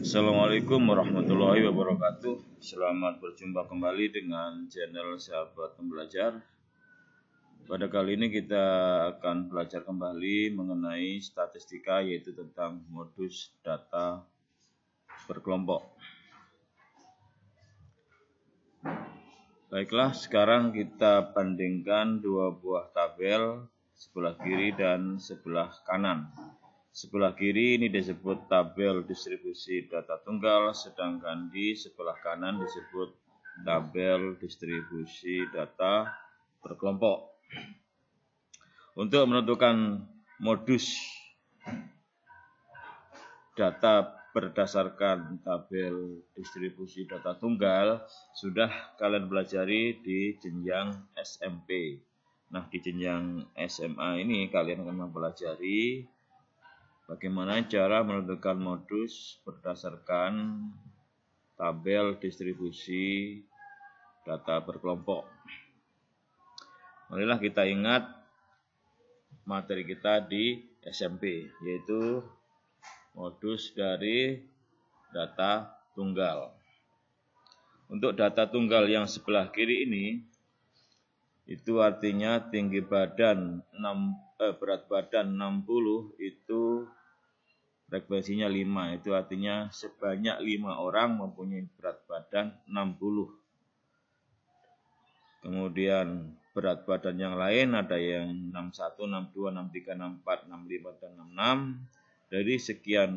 Assalamualaikum warahmatullahi wabarakatuh Selamat berjumpa kembali dengan channel sahabat pembelajar Pada kali ini kita akan belajar kembali mengenai statistika yaitu tentang modus data berkelompok Baiklah sekarang kita bandingkan dua buah tabel sebelah kiri dan sebelah kanan Sebelah kiri ini disebut tabel distribusi data tunggal, sedangkan di sebelah kanan disebut tabel distribusi data berkelompok. Untuk menentukan modus data berdasarkan tabel distribusi data tunggal sudah kalian pelajari di jenjang SMP. Nah, di jenjang SMA ini kalian akan mempelajari Bagaimana cara menentukan modus berdasarkan tabel distribusi data berkelompok. Marilah kita ingat materi kita di SMP, yaitu modus dari data tunggal. Untuk data tunggal yang sebelah kiri ini, itu artinya tinggi badan 6, eh, berat badan 60 itu frekuensinya 5 itu artinya sebanyak 5 orang mempunyai berat badan 60 kemudian berat badan yang lain ada yang 61, 62, 63, 64, 65, dan 66 dari sekian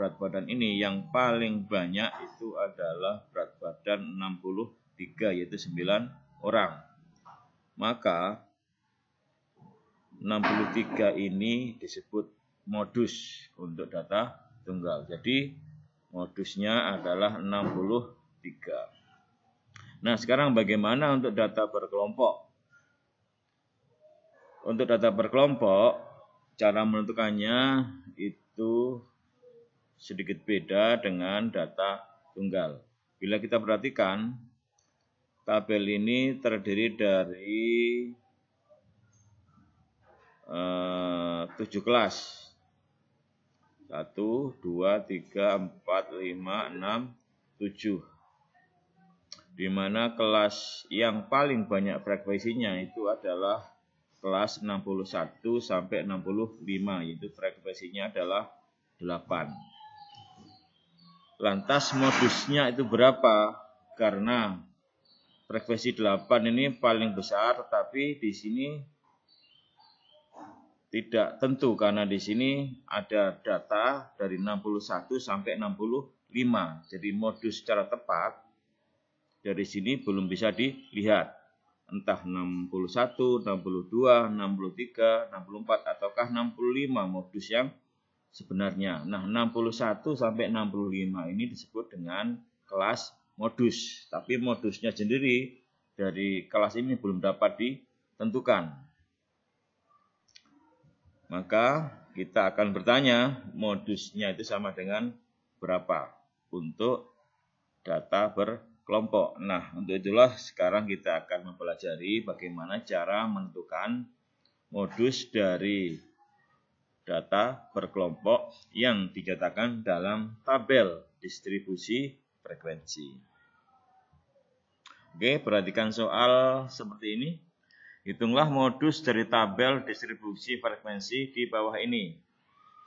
berat badan ini yang paling banyak itu adalah berat badan 63 yaitu 9 orang maka 63 ini disebut modus untuk data tunggal. Jadi modusnya adalah 63. Nah, sekarang bagaimana untuk data berkelompok? Untuk data berkelompok, cara menentukannya itu sedikit beda dengan data tunggal. Bila kita perhatikan, tabel ini terdiri dari eh, tujuh kelas satu, dua, tiga, empat, lima, enam, tujuh. Di mana kelas yang paling banyak frekuensinya itu adalah kelas 61 sampai 65 yaitu frekuensinya adalah 8. Lantas modusnya itu berapa? Karena frekuensi 8 ini paling besar tetapi di sini tidak tentu karena di sini ada data dari 61 sampai 65. Jadi modus secara tepat dari sini belum bisa dilihat. Entah 61, 62, 63, 64 ataukah 65 modus yang sebenarnya. Nah, 61 sampai 65 ini disebut dengan kelas modus, tapi modusnya sendiri dari kelas ini belum dapat ditentukan maka kita akan bertanya modusnya itu sama dengan berapa untuk data berkelompok. Nah, untuk itulah sekarang kita akan mempelajari bagaimana cara menentukan modus dari data berkelompok yang dicatatkan dalam tabel distribusi frekuensi. Oke, perhatikan soal seperti ini. Hitunglah modus dari tabel distribusi frekuensi di bawah ini.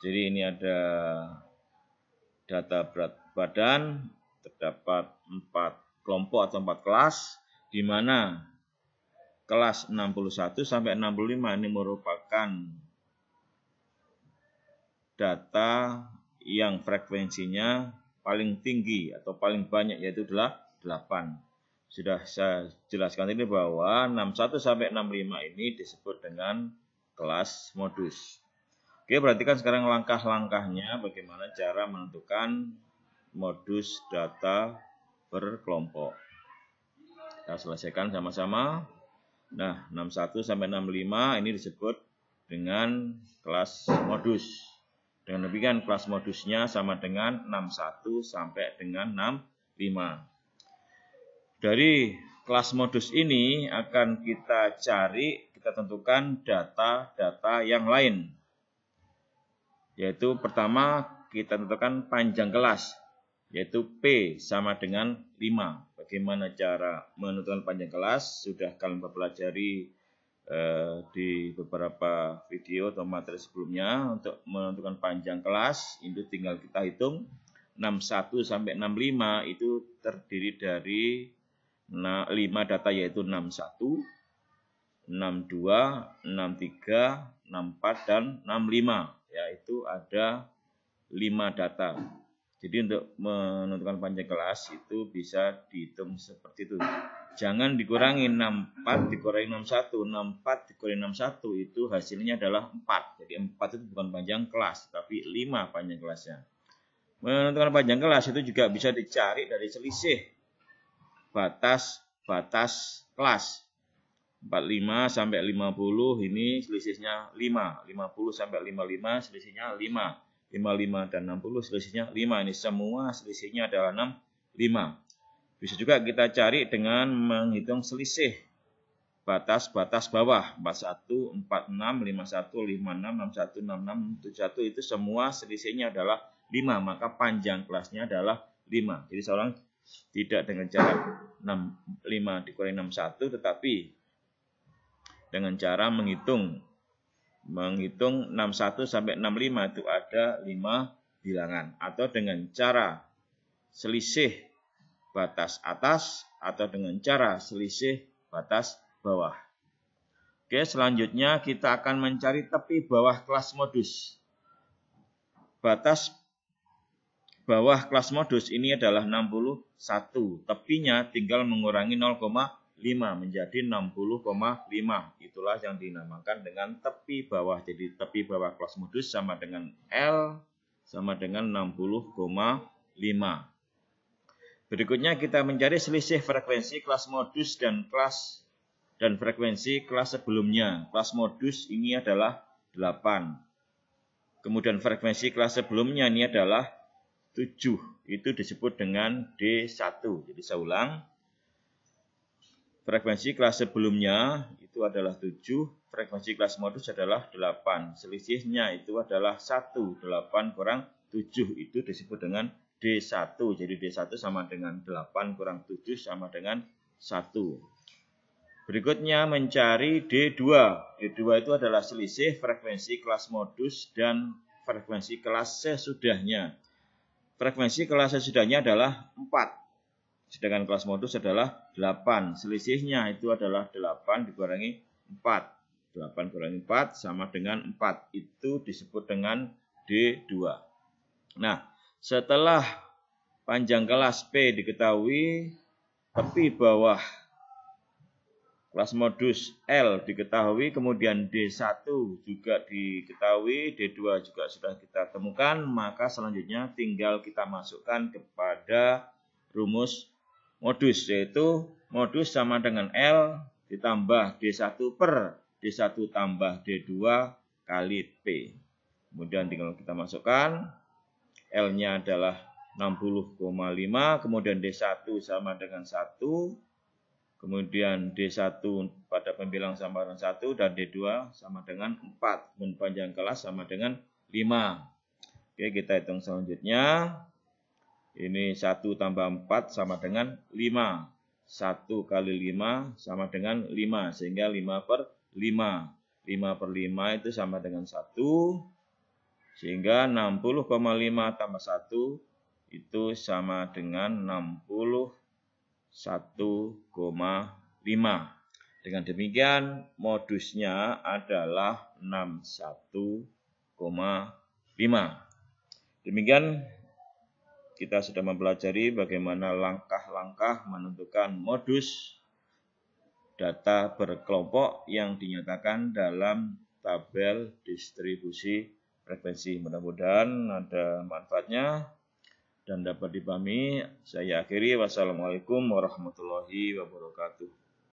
Jadi ini ada data berat badan, terdapat 4 kelompok atau 4 kelas, di mana kelas 61 sampai 65 ini merupakan data yang frekuensinya paling tinggi atau paling banyak yaitu adalah 8 sudah saya jelaskan ini bahwa 61 sampai 65 ini disebut dengan kelas modus. Oke, perhatikan sekarang langkah-langkahnya bagaimana cara menentukan modus data berkelompok. Kita selesaikan sama-sama. Nah, 61 sampai 65 ini disebut dengan kelas modus. Dengan demikian kelas modusnya sama dengan 61 sampai dengan 65. Dari kelas modus ini akan kita cari, kita tentukan data-data yang lain. Yaitu pertama kita tentukan panjang kelas, yaitu P sama dengan 5. Bagaimana cara menentukan panjang kelas? Sudah kalian pelajari eh, di beberapa video atau materi sebelumnya. Untuk menentukan panjang kelas, itu tinggal kita hitung. 61 sampai 65 itu terdiri dari nah, 5 data yaitu 61, 62, 63, 64 dan 65 yaitu ada 5 data. Jadi untuk menentukan panjang kelas itu bisa dihitung seperti itu. Jangan dikurangi 64 dikurangi 61, 64 dikurangi 61 itu hasilnya adalah 4. Jadi 4 itu bukan panjang kelas tapi 5 panjang kelasnya. Menentukan panjang kelas itu juga bisa dicari dari selisih batas-batas kelas. 45 sampai 50 ini selisihnya 5. 50 sampai 55 selisihnya 5. 55 dan 60 selisihnya 5. Ini semua selisihnya adalah 6, 5. Bisa juga kita cari dengan menghitung selisih batas-batas bawah. 41, 46, 51, 56, 61, 66, 71 itu semua selisihnya adalah 5. Maka panjang kelasnya adalah 5. Jadi seorang tidak dengan cara 6, 5 dikurangi 61, tetapi dengan cara menghitung. Menghitung 61 sampai 65 itu ada 5 bilangan. Atau dengan cara selisih batas atas atau dengan cara selisih batas bawah. Oke, selanjutnya kita akan mencari tepi bawah kelas modus. Batas bawah kelas modus ini adalah 61. Tepinya tinggal mengurangi 0,5 menjadi 60,5. Itulah yang dinamakan dengan tepi bawah. Jadi tepi bawah kelas modus sama dengan L sama dengan 60,5. Berikutnya kita mencari selisih frekuensi kelas modus dan kelas dan frekuensi kelas sebelumnya. Kelas modus ini adalah 8. Kemudian frekuensi kelas sebelumnya ini adalah 7 itu disebut dengan D1. Jadi saya ulang. Frekuensi kelas sebelumnya itu adalah 7, frekuensi kelas modus adalah 8. Selisihnya itu adalah 1, 8 kurang 7 itu disebut dengan D1. Jadi D1 sama dengan 8 kurang 7 sama dengan 1. Berikutnya mencari D2. D2 itu adalah selisih frekuensi kelas modus dan frekuensi kelas sesudahnya frekuensi kelas sesudahnya adalah 4. Sedangkan kelas modus adalah 8. Selisihnya itu adalah 8 dikurangi 4. 8 kurangi 4 sama dengan 4. Itu disebut dengan D2. Nah, setelah panjang kelas P diketahui, tepi bawah kelas modus L diketahui, kemudian D1 juga diketahui, D2 juga sudah kita temukan, maka selanjutnya tinggal kita masukkan kepada rumus modus, yaitu modus sama dengan L ditambah D1 per D1 tambah D2 kali P. Kemudian tinggal kita masukkan, L-nya adalah 60,5, kemudian D1 sama dengan 1, Kemudian D1 pada pembilang sama dengan 1 dan D2 sama dengan 4. dan panjang kelas sama dengan 5. Oke, kita hitung selanjutnya. Ini 1 tambah 4 sama dengan 5. 1 kali 5 sama dengan 5. Sehingga 5 per 5. 5 per 5 itu sama dengan 1. Sehingga 60,5 tambah 1 itu sama dengan 60 1,5. Dengan demikian modusnya adalah 61,5. Demikian kita sudah mempelajari bagaimana langkah-langkah menentukan modus data berkelompok yang dinyatakan dalam tabel distribusi frekuensi. Mudah-mudahan ada manfaatnya dan dapat dipahami. Saya akhiri wassalamualaikum warahmatullahi wabarakatuh.